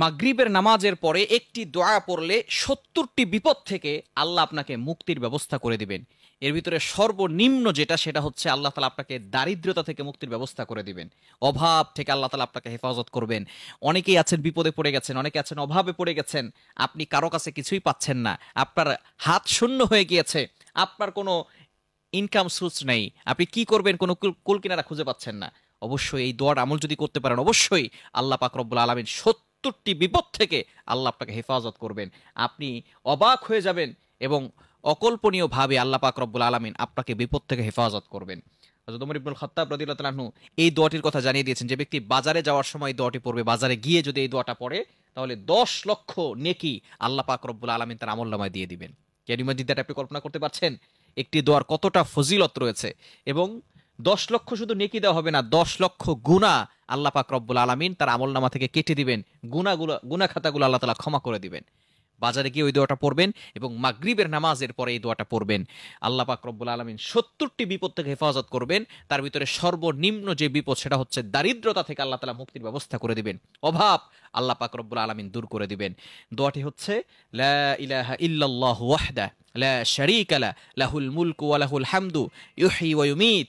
মাগরীবের নামাজের পরে একটি দোয়া পড়লে সত্তরটি বিপদ থেকে আল্লাহ আপনাকে মুক্তির ব্যবস্থা করে দিবেন এর ভিতরে সর্বনিম্ন যেটা সেটা হচ্ছে আল্লাহ তালা আপনাকে দারিদ্রতা থেকে মুক্তির ব্যবস্থা করে দিবেন অভাব থেকে আল্লাহ তালা আপনাকে হেফাজত করবেন অনেকেই আছেন বিপদে পড়ে গেছেন অনেকে আছেন অভাবে পড়ে গেছেন আপনি কারো কাছে কিছুই পাচ্ছেন না আপনার হাত শূন্য হয়ে গিয়েছে আপনার কোনো ইনকাম সোর্স নেই আপনি কি করবেন কোনো কুলকিনারা খুঁজে পাচ্ছেন না অবশ্যই এই দোয়ার আমল যদি করতে পারেন অবশ্যই আল্লাহ পাকরবুল আলমিন সত্য সত্তরটি বিপদ থেকে আল্লাহ আপনাকে হেফাজত করবেন আপনি অবাক হয়ে যাবেন এবং অকল্পনীয়ভাবে আল্লাহ পাক রব্বুল আলমিন আপনাকে বিপদ থেকে হেফাজত করবেন হজরত ইবুল ইবনুল খাত্তাব রাদিয়াল্লাহু এই দোয়াটির কথা জানিয়ে দিয়েছেন যে ব্যক্তি বাজারে যাওয়ার সময় দোয়াটি পড়বে বাজারে গিয়ে যদি এই দোয়াটা পড়ে তাহলে দশ লক্ষ নেকি আল্লাহ পাক রব্বুল আলমিন তার আমল্লামায় দিয়ে দিবেন ক্যারিমাজিদাটা আপনি কল্পনা করতে পারছেন একটি দোয়ার কতটা ফজিলত রয়েছে এবং দশ লক্ষ শুধু নেকি দেওয়া হবে না দশ লক্ষ গুণা আল্লাহ পাক রব্বুল আলমিন তার আমল নামা থেকে কেটে দিবেন গুণাগুলো গুণা খাতাগুলো আল্লাহ তালা ক্ষমা করে দিবেন বাজারে গিয়ে ওই দোয়াটা পড়বেন এবং মাগরিবের নামাজের পরে এই দোয়াটা পড়বেন আল্লাহ পাক রব্বুল আলমিন সত্তরটি বিপদ থেকে হেফাজত করবেন তার ভিতরে সর্বনিম্ন যে বিপদ সেটা হচ্ছে দারিদ্রতা থেকে আল্লাহ তালা মুক্তির ব্যবস্থা করে দিবেন অভাব আল্লাহ পাক রব্বুল আলমিন দূর করে দিবেন দোয়াটি হচ্ছে লা ইলাহা লা শারীকা লা লাহুল মুলকু ওয়া লাহুল হামদু ইউহি ওয়া ইউমিত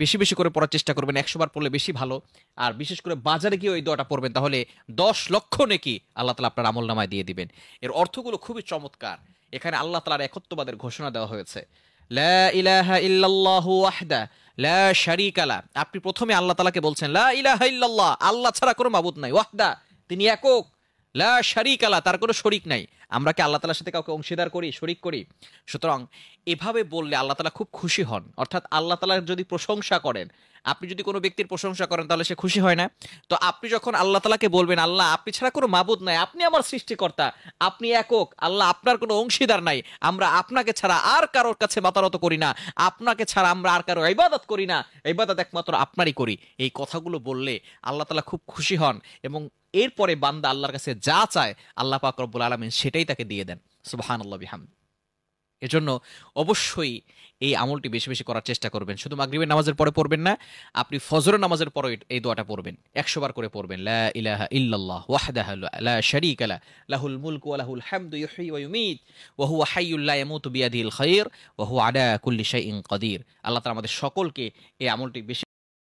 বেশি বেশি করে পড়ার চেষ্টা করবেন একশোবার পড়লে বেশি ভালো আর বিশেষ করে বাজারে গিয়ে ওই দোয়াটা পড়বেন তাহলে দশ লক্ষ নেকি আল্লাহ তালা আপনার আমল নামায় দিয়ে দিবেন এর অর্থগুলো খুবই চমৎকার এখানে আল্লাহ তালার একত্ববাদের ঘোষণা দেওয়া হয়েছে শারিকালা আপনি প্রথমে আল্লাহ তালাকে বলছেন আল্লাহ ছাড়া কোনো মাবুদ নাই ওয়াহদা তিনি একক লা শারিকালা তার কোনো শরিক নাই আমরা কি আল্লাহ তালার সাথে কাউকে অংশীদার করি শরিক করি সুতরাং এভাবে বললে আল্লাহ তালা খুব খুশি হন অর্থাৎ আল্লাহ তালার যদি প্রশংসা করেন আপনি যদি কোনো ব্যক্তির প্রশংসা করেন তাহলে সে খুশি হয় না তো আপনি যখন আল্লাহ তালাকে বলবেন আল্লাহ আপনি ছাড়া কোনো মাবুদ নাই আপনি আমার সৃষ্টিকর্তা আপনি একক আল্লাহ আপনার কোনো অংশীদার নাই আমরা আপনাকে ছাড়া আর কারোর কাছে মাতারত করি না আপনাকে ছাড়া আমরা আর কারো ইবাদত করি না ইবাদত একমাত্র আপনারই করি এই কথাগুলো বললে আল্লাহ তালা খুব খুশি হন এবং এরপরে বান্দা আল্লাহর কাছে যা চায় আল্লাহ পাক রব্বুল আলমিন সেটাই তাকে দিয়ে দেন সুবাহান আল্লাহ বিহামদ এজন্য অবশ্যই এই আমলটি বেশি বেশি করার চেষ্টা করবেন শুধু মাগরিবের নামাজের পরে পড়বেন না আপনি ফজরের নামাজের পরে এই দোয়াটা পড়বেন একশো বার করে পড়বেন লা ইলাহা ইল্লাল্লাহ ওয়াহদাহ লা শারীক লা লাহুল মুলকু ওয়া লাহুল হামদু ইউহয়ী ওয়া ইউমীত ওয়া হুয়া হাইয়্যুল লা ইয়ামুতু বিয়াদিহিল খায়র ওয়া হুয়া আলা কুল্লি শাইইন কাদির আল্লাহ তাআলা আমাদের সকলকে এই আমলটি বেশি